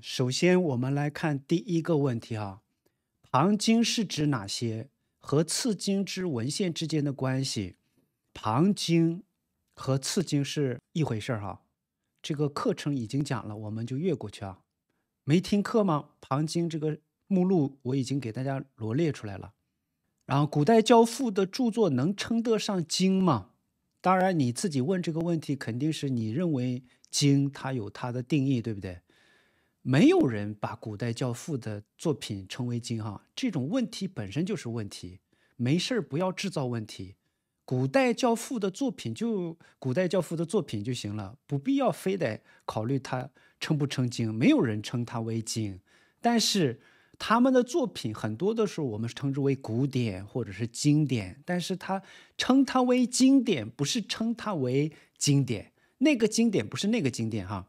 首先，我们来看第一个问题哈，旁经是指哪些？和次经之文献之间的关系，旁经和次经是一回事儿哈。这个课程已经讲了，我们就越过去啊。没听课吗？旁经这个目录我已经给大家罗列出来了。然后，古代教父的著作能称得上经吗？当然，你自己问这个问题，肯定是你认为经它有它的定义，对不对？没有人把古代教父的作品称为“经”哈，这种问题本身就是问题。没事儿不要制造问题。古代教父的作品就古代教父的作品就行了，不必要非得考虑他称不称“经”。没有人称他为“经”，但是他们的作品很多的时候我们称之为古典或者是经典。但是他称他为经典，不是称他为经典，那个经典不是那个经典哈。